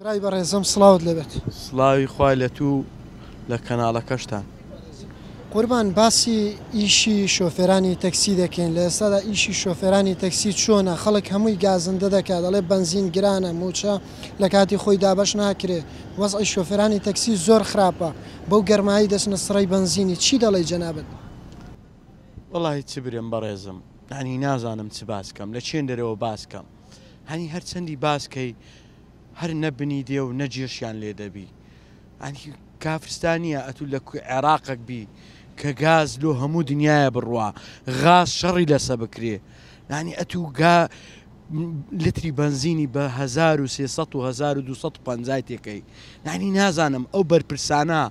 برای بەڕێزم سلااوت لەبێت سلاوی خوای لە تو لە کەناڵەکەشتان قوربان باسی ئیشی شۆفێرانی تەکسی دەکەین لە ئێستادا ئیشی شۆفێرانی تەکسی چۆنە خەڵک هەمووی گازندە دەکات دەڵێ بنزین گرانە موچە لە کاتی خۆی دابش ناکرێ وەزی شۆفێرانی تەکسی زۆر خراپە بەو گەرمایی دەستنە سڕی بنزینی چی دەڵی جەنابێت وڵی چ برێم بەڕێزم هەنی نازانم چ باسکەم لە چێن دەرەوە باسکەم هەنی هەرچەندی باسکەی هەر نەبنی دێ و نەجێشیان لێ دەبی ئەنی کافرستانیە ئەتو لە عێراقک بی کە گاز لۆ هەموو دنیاە بڕوا غاز شەڕی لەسە بکرێ نانی ئەتو گا لتری بنزینی بە 1250 تێکەی نانی نازانم ئەو بەرپرسانە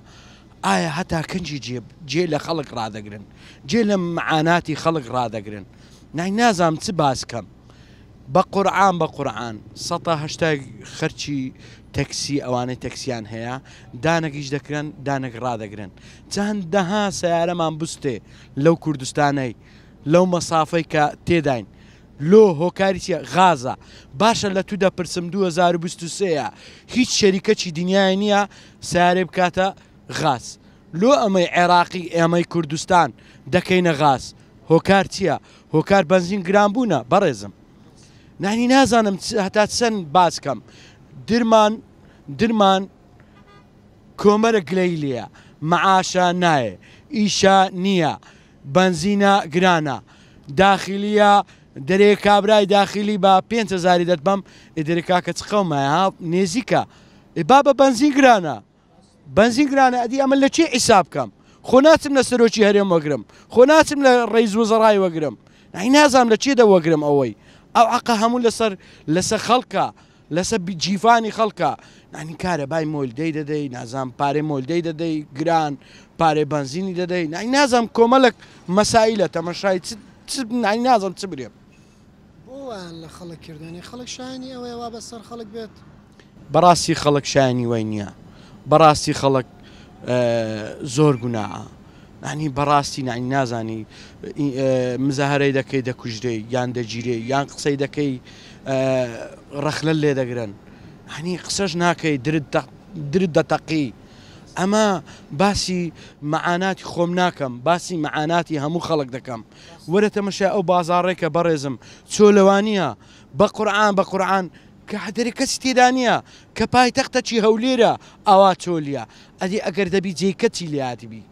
ئایا هەتا کنجی جێب جێ لە خەڵک ڕدەگرن جێ لە معاناتی خەڵک ڕدەگرن نای نازام چ باسکەم بە قورآان بە قورآان سەهشتا خەرچی تەکسی ئەوانەی تەکسیان هەیە دانەگیش دەکرن دانەك ڕدەگرن چەند دەها سیارەمان بستێ لەو کوردستانەی لەو مەسافەی کە تێداین لۆ هۆکاریە غازە باشە لە تو دەپرسم 2023ە هیچ شەریکەکی دنیای نییە سیارێ بکاتە غاز لۆ ئەمەی عێراقی ئێمەی کوردستان دەکەینە غاز هۆکار چییە هۆکار بنزین گران بوونە بەڕێزم نانی نازانم هەتا چەند باسکەم درمان درمان کۆمەرە گلەیلیە مەعاشە نایە ئیشە نییە بنزینە گرانە داخلیە دەرێ کابرای داخلی بە 500زاری دەت بەم ئیدرێکا کە چقەمە نێزیکە ئێبا بە بنزین گرانە بنزین گرانە ئەدی ئەمە لە چی ئیساب بکەم خۆ ناچم لە سەرۆکی هەرێم وەگرم خۆ ناچم لە ڕێز وزەڕای وەگرم نای نازانم لە چێ دەوەگرم ئەوەی ئەو عقا هەموو لەسەر لەسە خەڵکە لەسە جیفانی خەڵکە نانی کارە بای مۆلدەی دەدەی نازام پارێ مۆلدەی دەدەی گران پارێ بنزینی دەدەی نای نازام کۆمەلک مەسایی لە تەمەشای نای نازم چ برێم بۆیان لە خەڵک کردنی خەڵک شانی ئەوەیە وا بەسەر خەڵک بێت بەڕاستی خەڵک شانی وای نییە بەڕاستی خەڵک زۆر گوناە ئەنی بەڕاستی نانی نازانی مزەهرەی دەکەی دەکوژرێ یان دەگیرێ یان قسەی دەکەی ڕەخلە لێ دەگرن هەنی قسەش ناکەی درت دەتەقی ئەمە باسی مەعاناتی خۆم ناکەم باسی مەعاناتی هەموو خەڵک دەکەم وەرەتەمەشە ئەو بازارڕێکە بەڕێزم چۆ لەوانە بە قورآان بە قورآان کە حدری کەسی تێدا نییە کە پایتەختە چی هەولێرە ئاوا چۆلیە ئەدی ئەگەر دەبی جێ کەچی لیاتیبی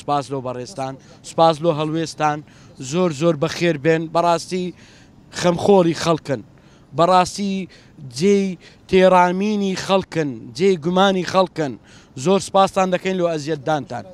سپاس لۆ بەڕێستان سپاس لۆ هەلوێستان زۆر زۆر بەخێر بێن بەڕاستی خەمخۆری خەڵکن بەڕاستی جێی تێرامینی خەڵکن جێی گومانی خەڵکن زۆر سپاسان دەکەین لۆ ئەزیەتدانتان.